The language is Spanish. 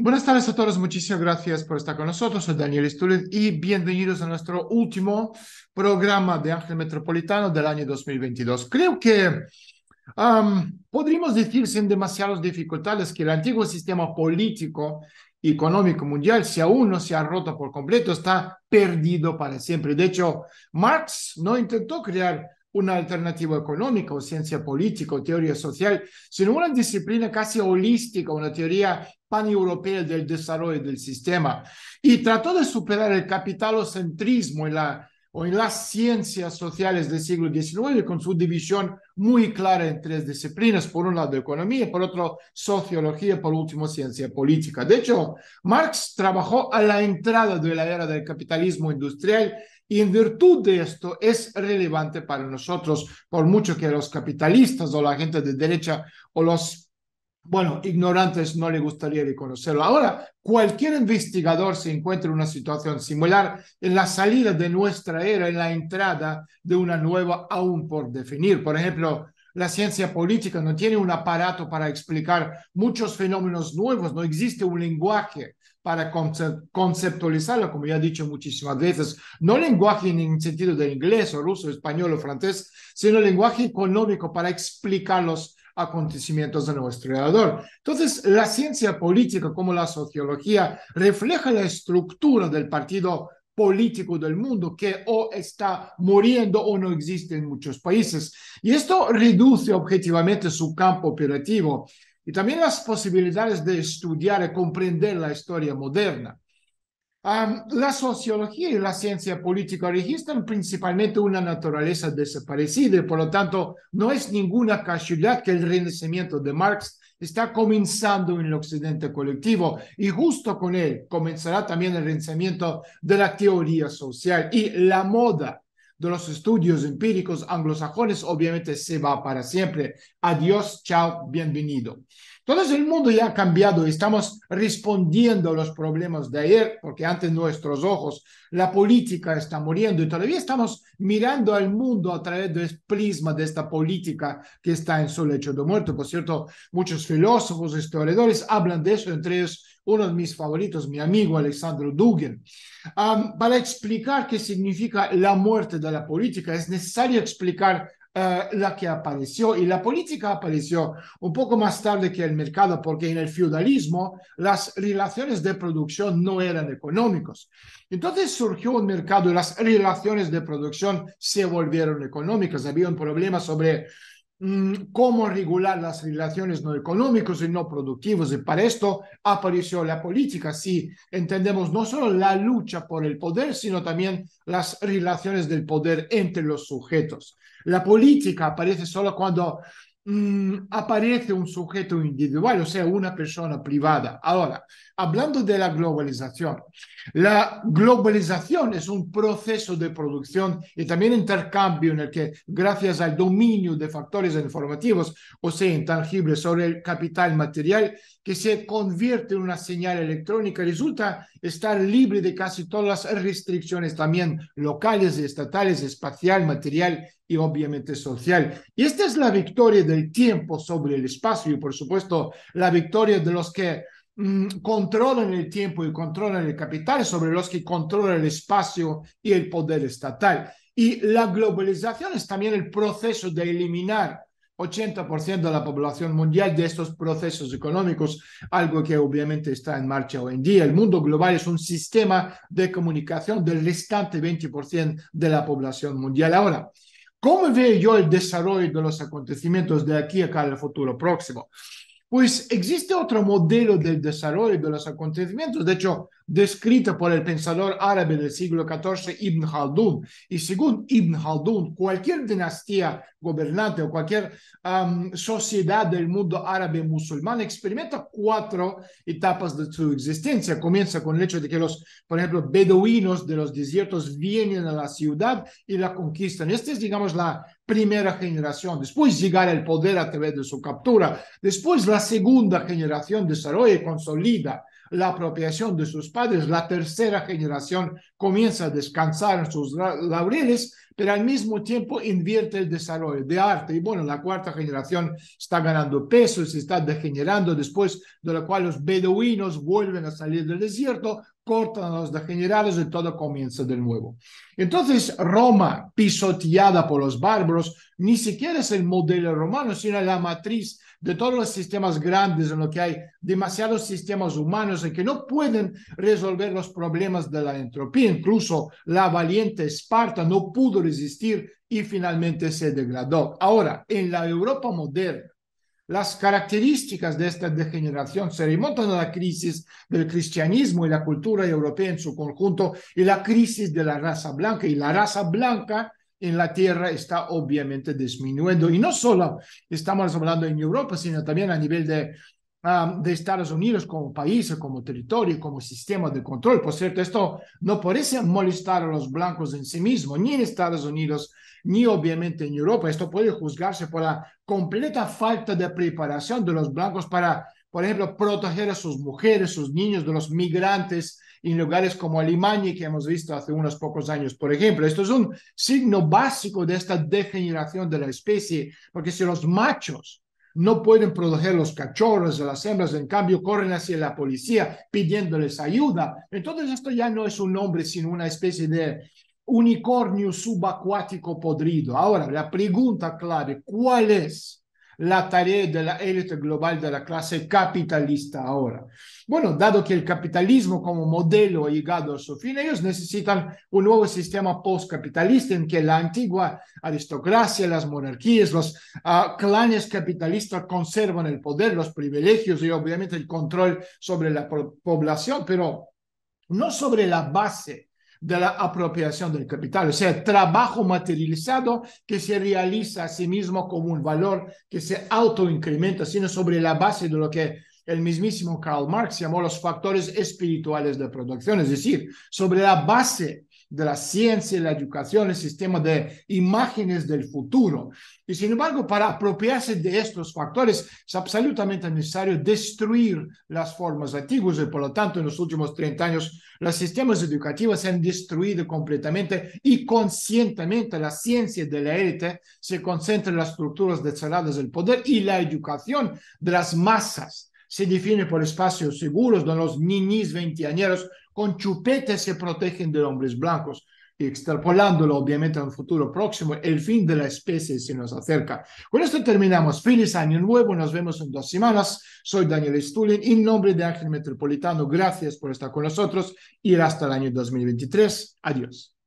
Buenas tardes a todos, muchísimas gracias por estar con nosotros. Soy Daniel estudio y bienvenidos a nuestro último programa de Ángel Metropolitano del año 2022. Creo que podríamos decir sin demasiadas dificultades que el antiguo sistema político económico mundial, si aún no se ha roto por completo, está perdido para siempre. De hecho, Marx no intentó crear una alternativa económica o ciencia política o teoría social, sino una disciplina casi holística, una teoría paneuropea del desarrollo del sistema. Y trató de superar el capitalocentrismo en la, o en las ciencias sociales del siglo XIX con su división muy clara en tres disciplinas, por un lado economía, por otro sociología, y por último ciencia política. De hecho, Marx trabajó a la entrada de la era del capitalismo industrial y en virtud de esto es relevante para nosotros, por mucho que a los capitalistas o la gente de derecha o los, bueno, ignorantes no le gustaría conocerlo. Ahora, cualquier investigador se encuentra en una situación similar en la salida de nuestra era, en la entrada de una nueva aún por definir. Por ejemplo, la ciencia política no tiene un aparato para explicar muchos fenómenos nuevos, no existe un lenguaje para conceptualizarlo, como ya he dicho muchísimas veces, no lenguaje en el sentido de inglés o ruso, español o francés, sino lenguaje económico para explicar los acontecimientos de nuestro alrededor. Entonces, la ciencia política, como la sociología, refleja la estructura del partido político del mundo que o está muriendo o no existe en muchos países. Y esto reduce objetivamente su campo operativo y también las posibilidades de estudiar y comprender la historia moderna la sociología y la ciencia política registran principalmente una naturaleza desaparecida y por lo tanto no es ninguna casualidad que el renacimiento de Marx está comenzando en el occidente colectivo y justo con él comenzará también el renacimiento de la teoría social y la moda de los estudios empíricos anglosajones, obviamente se va para siempre. Adiós, chao, bienvenido. Entonces el mundo ya ha cambiado y estamos respondiendo a los problemas de ayer, porque ante nuestros ojos la política está muriendo y todavía estamos mirando al mundo a través del prisma de esta política que está en su lecho de muerto. Por cierto, muchos filósofos, historiadores hablan de eso, entre ellos uno de mis favoritos, mi amigo Alexandro Dugin, um, para explicar qué significa la muerte de la política, es necesario explicar eh, la que apareció y la política apareció un poco más tarde que el mercado porque en el feudalismo las relaciones de producción no eran económicas. Entonces surgió un mercado y las relaciones de producción se volvieron económicas. Había un problema sobre Mm, cómo regular las relaciones no económicas y no productivas. Y para esto apareció la política. Si entendemos no solo la lucha por el poder, sino también las relaciones del poder entre los sujetos. La política aparece solo cuando Mm, aparece un sujeto individual, o sea, una persona privada. Ahora, hablando de la globalización, la globalización es un proceso de producción y también intercambio en el que, gracias al dominio de factores informativos, o sea, intangibles sobre el capital material, que se convierte en una señal electrónica, resulta estar libre de casi todas las restricciones también locales, estatales, espacial, material y obviamente social. Y esta es la victoria del tiempo sobre el espacio y por supuesto la victoria de los que mm, controlan el tiempo y controlan el capital sobre los que controlan el espacio y el poder estatal. Y la globalización es también el proceso de eliminar 80% de la población mundial de estos procesos económicos, algo que obviamente está en marcha hoy en día. El mundo global es un sistema de comunicación del restante 20% de la población mundial. Ahora, ¿Cómo veo yo el desarrollo de los acontecimientos de aquí acá en el futuro próximo? Pues existe otro modelo del desarrollo de los acontecimientos. De hecho, descrita por el pensador árabe del siglo XIV Ibn Khaldun. Y según Ibn Khaldun, cualquier dinastía gobernante o cualquier sociedad del mundo árabe musulmán experimenta cuatro etapas de su existencia. Comienza con el hecho de que los, por ejemplo, beduinos de los desiertos vienen a la ciudad y la conquistan. Esta es, digamos, la primera generación. Después llegar el poder a través de su captura. Después la segunda generación desarrolla y consolida la apropiación de sus padres, la tercera generación comienza a descansar en sus laureles pero al mismo tiempo invierte el desarrollo de arte. Y bueno, la cuarta generación está ganando peso, se está degenerando, después de lo cual los beduinos vuelven a salir del desierto, cortan a los degenerados y todo comienza de nuevo. Entonces, Roma, pisoteada por los bárbaros, ni siquiera es el modelo romano, sino la matriz de todos los sistemas grandes en los que hay demasiados sistemas humanos en que no pueden resolver los problemas de la entropía. Incluso la valiente Esparta no pudo existir y finalmente se degradó. Ahora, en la Europa moderna, las características de esta degeneración se remontan a la crisis del cristianismo y la cultura europea en su conjunto y la crisis de la raza blanca. Y la raza blanca en la tierra está obviamente disminuyendo. Y no solo estamos hablando en Europa, sino también a nivel de Ah, de Estados Unidos como país, como territorio, como sistema de control. Por cierto, esto no parece molestar a los blancos en sí mismo, ni en Estados Unidos, ni obviamente en Europa. Esto puede juzgarse por la completa falta de preparación de los blancos para por ejemplo, proteger a sus mujeres, sus niños de los migrantes en lugares como Alemania, que hemos visto hace unos pocos años, por ejemplo. Esto es un signo básico de esta degeneración de la especie, porque si los machos no pueden proteger los cachorros de las hembras, en cambio corren hacia la policía pidiéndoles ayuda. Entonces esto ya no es un hombre, sino una especie de unicornio subacuático podrido. Ahora, la pregunta clave, ¿cuál es la tarea de la élite global de la clase capitalista ahora. Bueno, dado que el capitalismo como modelo ha llegado a su fin, ellos necesitan un nuevo sistema postcapitalista en que la antigua aristocracia, las monarquías, los ah, clanes capitalistas conservan el poder, los privilegios y obviamente el control sobre la población, pero no sobre la base de la apropiación del capital, o sea, trabajo materializado que se realiza a sí mismo como un valor que se autoincrementa, sino sobre la base de lo que el mismísimo Karl Marx llamó los factores espirituales de producción, es decir, sobre la base de la ciencia, la educación, el sistema de imágenes del futuro. Y sin embargo, para apropiarse de estos factores es absolutamente necesario destruir las formas antiguas y por lo tanto en los últimos 30 años los sistemas educativos se han destruido completamente y conscientemente la ciencia de la élite se concentra en las estructuras desaladas del poder y la educación de las masas se define por espacios seguros donde los ninis veinteañeros con chupetes se protegen de hombres blancos. Y extrapolándolo obviamente a un futuro próximo, el fin de la especie se nos acerca. Con esto terminamos. Feliz año nuevo, nos vemos en dos semanas. Soy Daniel Stulin, en nombre de Ángel Metropolitano, gracias por estar con nosotros y hasta el año 2023. Adiós.